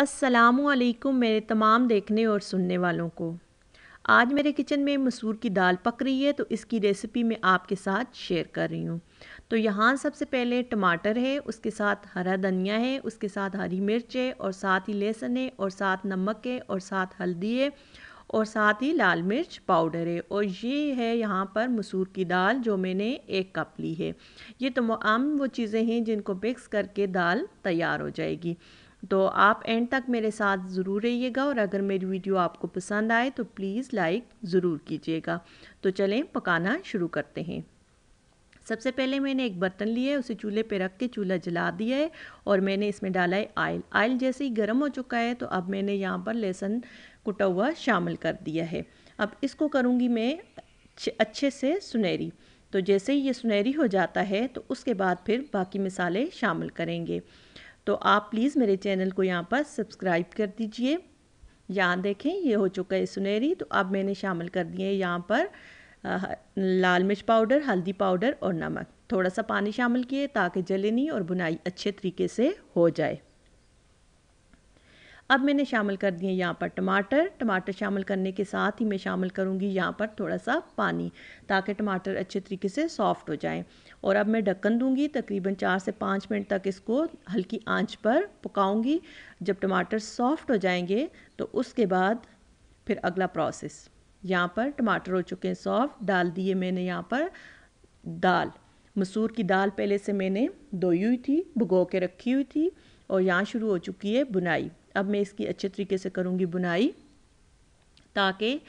असलकुम मेरे तमाम देखने और सुनने वालों को आज मेरे किचन में मसूर की दाल पक रही है तो इसकी रेसिपी मैं आपके साथ शेयर कर रही हूँ तो यहाँ सबसे पहले टमाटर है उसके साथ हरा धनिया है उसके साथ हरी मिर्च है और साथ ही लहसुन है और साथ नमक है और साथ हल्दी है और साथ ही लाल मिर्च पाउडर है और ये है यहाँ पर मसूर की दाल जो मैंने एक कप ली है ये तमाम वो चीज़ें हैं जिनको मिक्स करके दाल तैयार हो जाएगी तो आप एंड तक मेरे साथ ज़रूर रहिएगा और अगर मेरी वीडियो आपको पसंद आए तो प्लीज़ लाइक ज़रूर कीजिएगा तो चलें पकाना शुरू करते हैं सबसे पहले मैंने एक बर्तन लिया है उसे चूल्हे पे रख के चूल्हा जला दिया है और मैंने इसमें डाला है आयल आयल जैसे ही गर्म हो चुका है तो अब मैंने यहाँ पर लहसुन कुटा हुआ शामिल कर दिया है अब इसको करूँगी मैं अच्छे से सुनहरी तो जैसे ही ये सुनहरी हो जाता है तो उसके बाद फिर बाकी मसाले शामिल करेंगे तो आप प्लीज़ मेरे चैनल को यहाँ पर सब्सक्राइब कर दीजिए यहाँ देखें ये हो चुका है सुनहरी तो अब मैंने शामिल कर दिए यहाँ पर लाल मिर्च पाउडर हल्दी पाउडर और नमक थोड़ा सा पानी शामिल किए ताकि जले नहीं और बुनाई अच्छे तरीके से हो जाए अब मैंने शामिल कर दिए यहाँ पर टमाटर टमाटर शामिल करने के साथ ही मैं शामिल करूँगी यहाँ पर थोड़ा सा पानी ताकि टमाटर अच्छे तरीके से सॉफ्ट हो जाए और अब मैं ढक्कन दूँगी तकरीबन चार से पाँच मिनट तक इसको हल्की आंच पर पकाऊँगी जब टमाटर सॉफ्ट हो जाएंगे तो उसके बाद फिर अगला प्रोसेस यहाँ पर टमाटर हो चुके हैं सॉफ्ट डाल दिए मैंने यहाँ पर दाल मसूर की दाल पहले से मैंने धोई हुई थी भुगो के रखी हुई थी और यहाँ शुरू हो चुकी है बुनाई अब मैं इसकी अच्छे तरीके से करूँगी बुनाई ताकि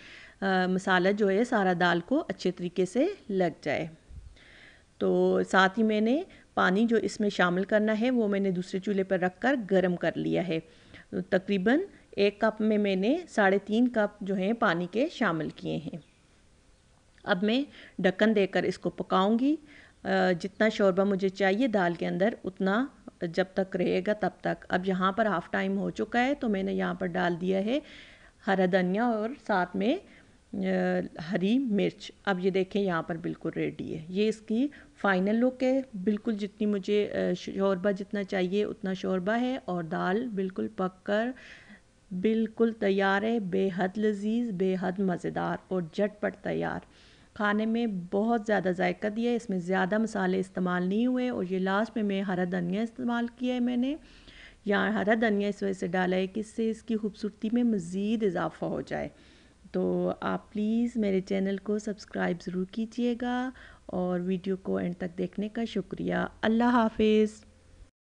मसाला जो है सारा दाल को अच्छे तरीके से लग जाए तो साथ ही मैंने पानी जो इसमें शामिल करना है वो मैंने दूसरे चूल्हे पर रख कर गर्म कर लिया है तकरीबन एक कप में मैंने साढ़े तीन कप जो हैं पानी के शामिल किए हैं अब मैं ढक्कन देकर इसको पकाऊंगी जितना शोरबा मुझे चाहिए दाल के अंदर उतना जब तक रहेगा तब तक अब यहाँ पर हाफ़ टाइम हो चुका है तो मैंने यहाँ पर डाल दिया है हरा धनिया और साथ में हरी मिर्च अब ये देखें यहाँ पर बिल्कुल रेडी है ये इसकी फाइनल लुक है बिल्कुल जितनी मुझे शोरबा जितना चाहिए उतना शोरबा है और दाल बिल्कुल पक कर बिल्कुल तैयार है बेहद लजीज बेहद मज़ेदार और झटपट तैयार खाने में बहुत ज़्यादा जायका दिया इसमें ज़्यादा मसाले इस्तेमाल नहीं हुए और ये लास्ट में मैं हरा धनिया इस्तेमाल किया है मैंने यहाँ हरा धनिया इस वजह से डाला है कि इससे इसकी खूबसूरती में मज़ीद इजाफा हो जाए तो आप प्लीज़ मेरे चैनल को सब्सक्राइब ज़रूर कीजिएगा और वीडियो को एंड तक देखने का शुक्रिया अल्लाह हाफिज़